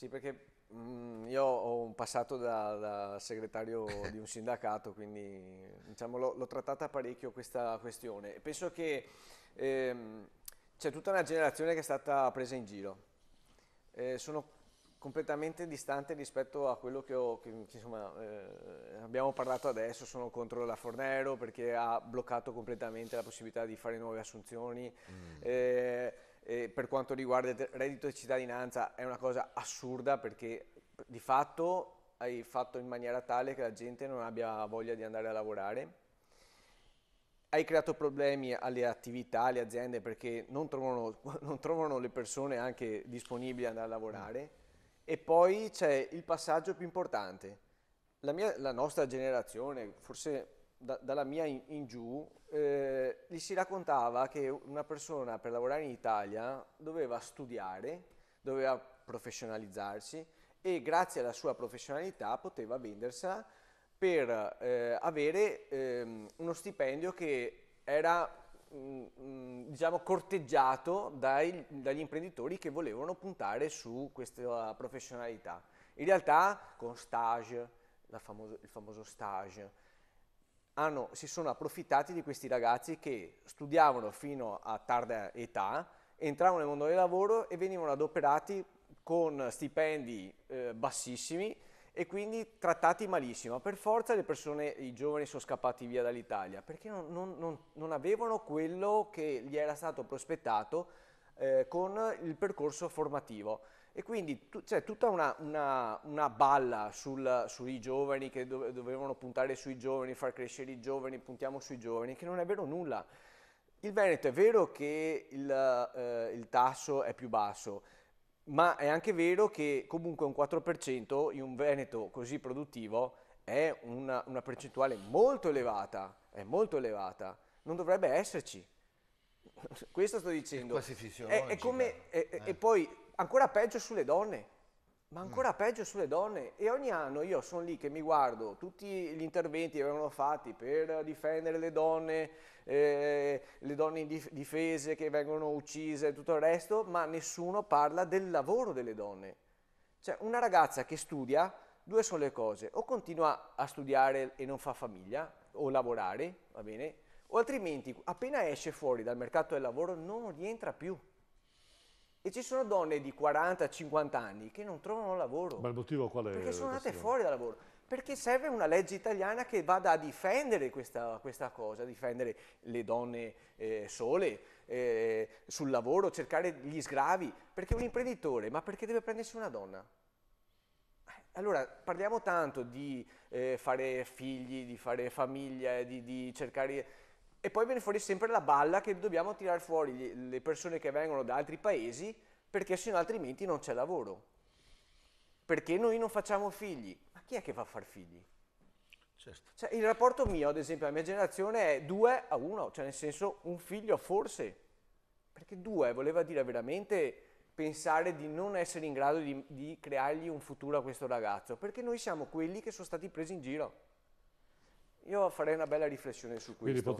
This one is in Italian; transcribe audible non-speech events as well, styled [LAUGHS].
Sì, perché mh, mm, io ho un passato da, da segretario di un sindacato, quindi diciamo, l'ho, trattata parecchio questa questione. penso che ehm, c'è tutta una generazione che è stata presa in giro. Eh, sono completamente distante rispetto a quello che, ho, che, che insomma, eh, abbiamo parlato adesso, sono contro la Fornero perché ha bloccato completamente la possibilità di fare nuove assunzioni. Mm. Eh, eh, per quanto riguarda il reddito di cittadinanza è una cosa assurda perché di fatto hai fatto in maniera tale che la gente non abbia voglia di andare a lavorare. Hai creato problemi alle attività, alle aziende perché non trovano, [LAUGHS] non trovano le persone anche disponibili ad andare a lavorare. E poi c'è il passaggio più importante. La, mia, la nostra generazione, forse da, dalla mia in, in giù, eh, gli si raccontava che una persona per lavorare in Italia doveva studiare, doveva professionalizzarsi e grazie alla sua professionalità poteva vendersela per eh, avere ehm, uno stipendio che era mh, mm, mm, diciamo corteggiato dai, dagli imprenditori che volevano puntare su questa professionalità. In realtà con stage, famoso, il famoso stage, hanno, si sono approfittati di questi ragazzi che studiavano fino a tarda età, entravano nel mondo del lavoro e venivano adoperati con stipendi eh, bassissimi e quindi trattati malissimo. Per forza le persone, i giovani sono scappati via dall'Italia perché non, non, non, non avevano quello che gli era stato prospettato eh, con il percorso formativo. E quindi c'è cioè, tutta una, una, una balla sul, sui giovani che do, dovevano puntare sui giovani, far crescere i giovani, puntiamo sui giovani, che non è vero nulla. Il Veneto è vero che il, eh, il tasso è più basso, ma è anche vero che comunque un 4% in un Veneto così produttivo è una, una percentuale molto elevata, è molto elevata, non dovrebbe esserci. [LAUGHS] questo sto dicendo. È, è, è come, è, eh. E poi ancora peggio sulle donne. Ma mm. ancora mm. peggio sulle donne. E ogni anno io sono lì che mi guardo tutti gli interventi che vengono fatti per difendere le donne, eh, le donne difese che vengono uccise e tutto il resto, ma nessuno parla del lavoro delle donne. Cioè, una ragazza che studia, due sono le cose, o continua a studiare e non fa famiglia, o lavorare, va bene, o altrimenti appena esce fuori dal mercato del lavoro non rientra più. E ci sono donne di 40-50 anni che non trovano lavoro. Ma il motivo qual è? Perché sono nate fuori dal lavoro. Perché serve una legge italiana che vada a difendere questa, questa cosa, difendere le donne eh, sole eh, sul lavoro, cercare gli sgravi. Perché un imprenditore, ma perché deve prendersi una donna? Eh, allora, parliamo tanto di eh, fare figli, di fare famiglia, di, di cercare e poi viene fuori sempre la balla che dobbiamo tirare fuori le persone che vengono da altri paesi perché sennò altrimenti non c'è lavoro. Perché noi non facciamo figli. Ma chi è che va a far figli? Certo. Cioè, il rapporto mio, ad esempio, alla mia generazione è 2 a 1, cioè nel senso un figlio forse. Perché 2 voleva dire veramente pensare di non essere in grado di, di creargli un futuro a questo ragazzo, perché noi siamo quelli che sono stati presi in giro. Io farei una bella riflessione su questo.